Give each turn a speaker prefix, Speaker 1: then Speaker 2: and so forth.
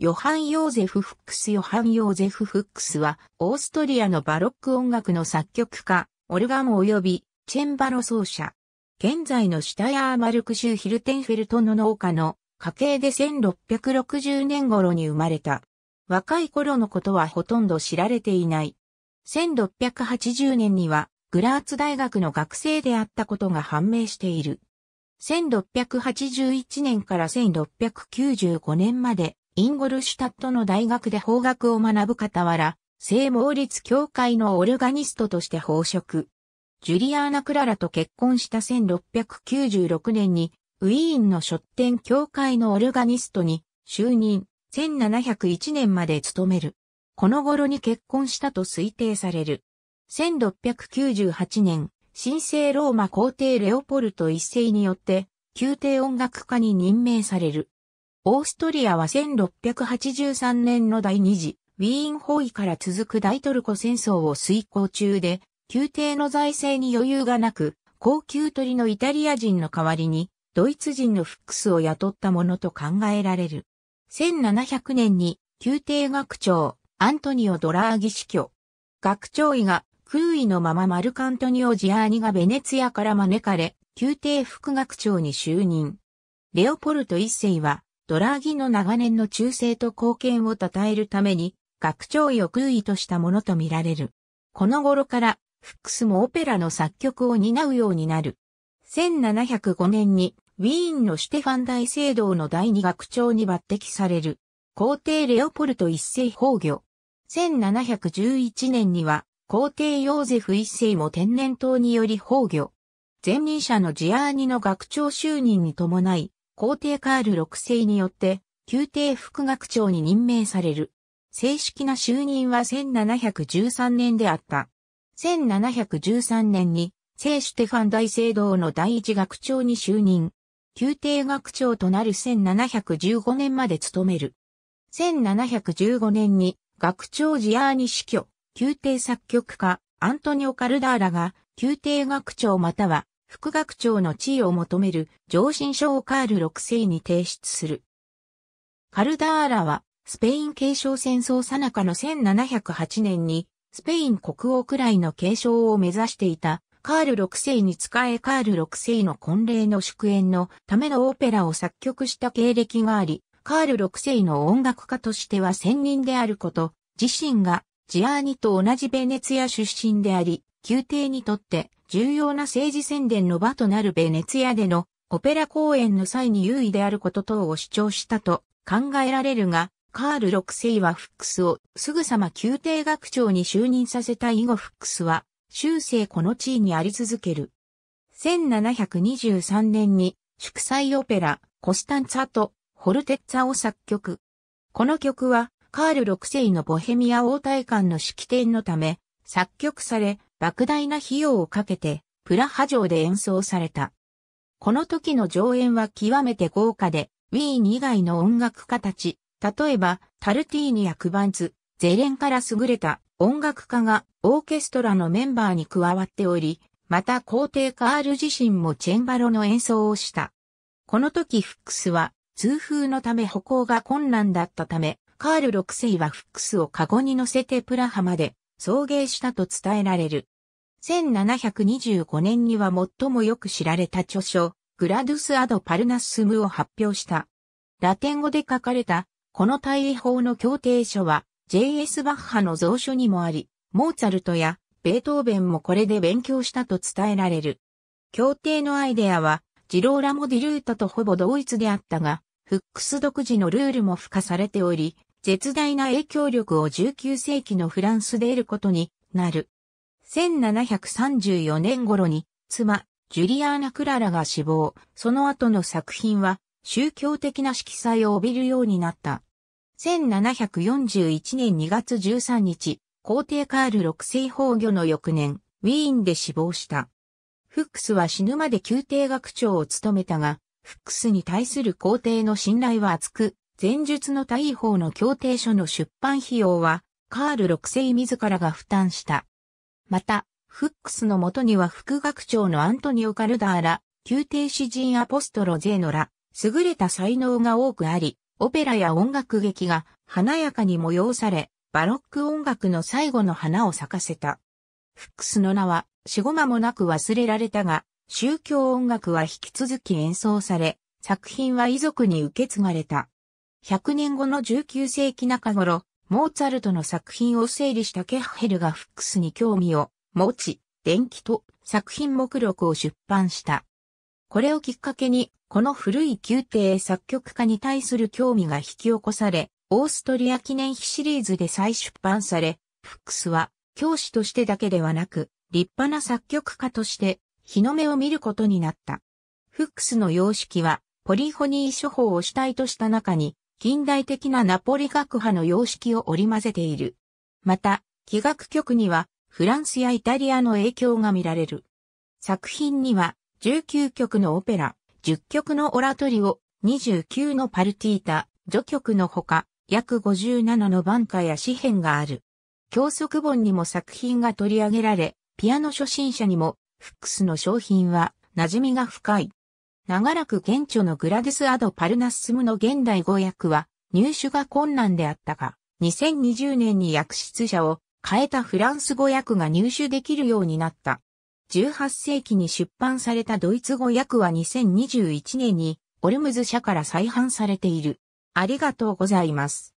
Speaker 1: ヨハン・ヨーゼフ・フックス・ヨハン・ヨーゼフ・フックスは、オーストリアのバロック音楽の作曲家、オルガン及び、チェンバロ奏者。現在のシュタヤーマルク州ヒルテンフェルトの農家の家系で1660年頃に生まれた。若い頃のことはほとんど知られていない。1680年には、グラーツ大学の学生であったことが判明している。1681年から1695年まで、インゴルシュタットの大学で法学を学ぶ傍ら、聖モ律教会のオルガニストとして奉職。ジュリアーナ・クララと結婚した1696年に、ウィーンの書店協会のオルガニストに就任、1701年まで務める。この頃に結婚したと推定される。1698年、神聖ローマ皇帝レオポルト一世によって、宮廷音楽家に任命される。オーストリアは1683年の第二次ウィーン包囲から続く大トルコ戦争を遂行中で、宮廷の財政に余裕がなく、高級取りのイタリア人の代わりに、ドイツ人のフックスを雇ったものと考えられる。1700年に、宮廷学長、アントニオ・ドラーギ死去。学長位が空位のままマルカントニオ・ジアーニがベネツィアから招かれ、宮廷副学長に就任。レオポルト一世は、ドラーギの長年の忠誠と貢献を称えるために、学長位を空意としたものとみられる。この頃から、フックスもオペラの作曲を担うようになる。1705年に、ウィーンのシュテファン大聖堂の第二学長に抜擢される。皇帝レオポルト一世崩御。1711年には、皇帝ヨーゼフ一世も天然痘により崩御。前任者のジアーニの学長就任に伴い、皇帝カール6世によって、宮廷副学長に任命される。正式な就任は1713年であった。1713年に、聖シュテファン大聖堂の第一学長に就任。宮廷学長となる1715年まで務める。1715年に学長ジアーニ死去、宮廷作曲家アントニオ・カルダーラが宮廷学長または副学長の地位を求める上申書をカール6世に提出する。カルダーラは、スペイン継承戦争最中の1708年に、スペイン国王くらいの継承を目指していた、カール6世に仕えカール6世の婚礼の祝宴のためのオペラを作曲した経歴があり、カール6世の音楽家としては専任であること、自身がジアーニと同じベネツィア出身であり、宮廷にとって重要な政治宣伝の場となるベネツィアでのオペラ公演の際に優位であること等を主張したと考えられるが、カール6世はフックスをすぐさま宮廷学長に就任させた以後フックスは終生この地位にあり続ける。1723年に祝祭オペラコスタンツァとホルテッツァを作曲。この曲はカール6世のボヘミア王体館の式典のため作曲され莫大な費用をかけて、プラハ城で演奏された。この時の上演は極めて豪華で、ウィーン以外の音楽家たち、例えば、タルティーニやクバンツ、ゼレンから優れた音楽家がオーケストラのメンバーに加わっており、また皇帝カール自身もチェンバロの演奏をした。この時フックスは痛風のため歩行が困難だったため、カール6世はフックスをカゴに乗せてプラハまで送迎したと伝えられる。1725年には最もよく知られた著書、グラドゥス・アド・パルナッスムを発表した。ラテン語で書かれた、この大英法の協定書は、J.S. バッハの蔵書にもあり、モーツァルトやベートーベンもこれで勉強したと伝えられる。協定のアイデアは、ジローラモ・ディルータとほぼ同一であったが、フックス独自のルールも付加されており、絶大な影響力を19世紀のフランスで得ることになる。1734年頃に妻、ジュリアーナ・クララが死亡、その後の作品は宗教的な色彩を帯びるようになった。1741年2月13日、皇帝カール六世崩御の翌年、ウィーンで死亡した。フックスは死ぬまで宮廷学長を務めたが、フックスに対する皇帝の信頼は厚く、前述の大法の協定書の出版費用は、カール6世自らが負担した。また、フックスのもとには副学長のアントニオ・カルダーら、宮廷詩人アポストロ・ゼーノら、優れた才能が多くあり、オペラや音楽劇が華やかに催され、バロック音楽の最後の花を咲かせた。フックスの名は死後間もなく忘れられたが、宗教音楽は引き続き演奏され、作品は遺族に受け継がれた。100年後の19世紀中頃、モーツァルトの作品を整理したケッヘルがフックスに興味を持ち、電気と作品目録を出版した。これをきっかけに、この古い宮廷作曲家に対する興味が引き起こされ、オーストリア記念碑シリーズで再出版され、フックスは教師としてだけではなく、立派な作曲家として、日の目を見ることになった。フックスの様式は、ポリフォニー処方を主体とした中に、近代的なナポリ学派の様式を織り交ぜている。また、器楽曲にはフランスやイタリアの影響が見られる。作品には19曲のオペラ、10曲のオラトリオ、29のパルティータ、序曲のほか、約57の挽歌や詩編がある。教則本にも作品が取り上げられ、ピアノ初心者にも、フックスの商品は馴染みが深い。長らく現著のグラデス・アド・パルナッスムの現代語訳は入手が困難であったが、2020年に訳出者を変えたフランス語訳が入手できるようになった。18世紀に出版されたドイツ語訳は2021年にオルムズ社から再販されている。ありがとうございます。